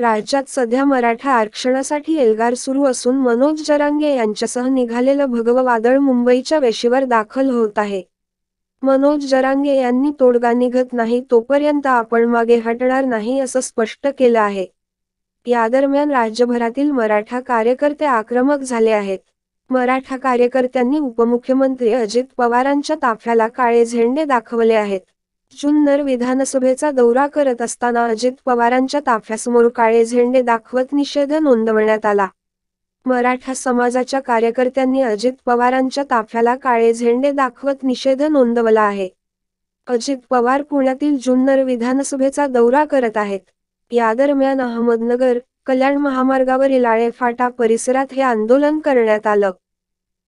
राज्यात सध्या मराठा आरक्षणासाठी एल्गार सुरू असून मनोज जरांगे यांच्यासह निघालेलं भगव वादळ मुंबईच्या वेशीवर दाखल होत आहे मनोज जरांगे यांनी तोडगा निघत नाही तोपर्यंत आपण मागे हटणार नाही असं स्पष्ट केलं आहे या दरम्यान राज्यभरातील मराठा कार्यकर्ते आक्रमक झाले आहेत मराठा कार्यकर्त्यांनी उपमुख्यमंत्री अजित पवारांच्या ताफ्याला काळे झेंडे दाखवले आहेत जुन्नर विधानसभेचा दौरा करत असताना अजित पवारांच्या ताफ्यासमोर काळे झेंडे दाखवत निषेध नोंदवण्यात आला मराठा समाजाच्या कार्यकर्त्यांनी अजित पवारांच्या ताफ्याला काळे झेंडे दाखवत निषेध नोंदवला आहे अजित पवार पुण्यातील जुन्नर विधानसभेचा दौरा करत आहेत या दरम्यान अहमदनगर कल्याण महामार्गावरील आळे फाटा परिसरात हे आंदोलन करण्यात आलं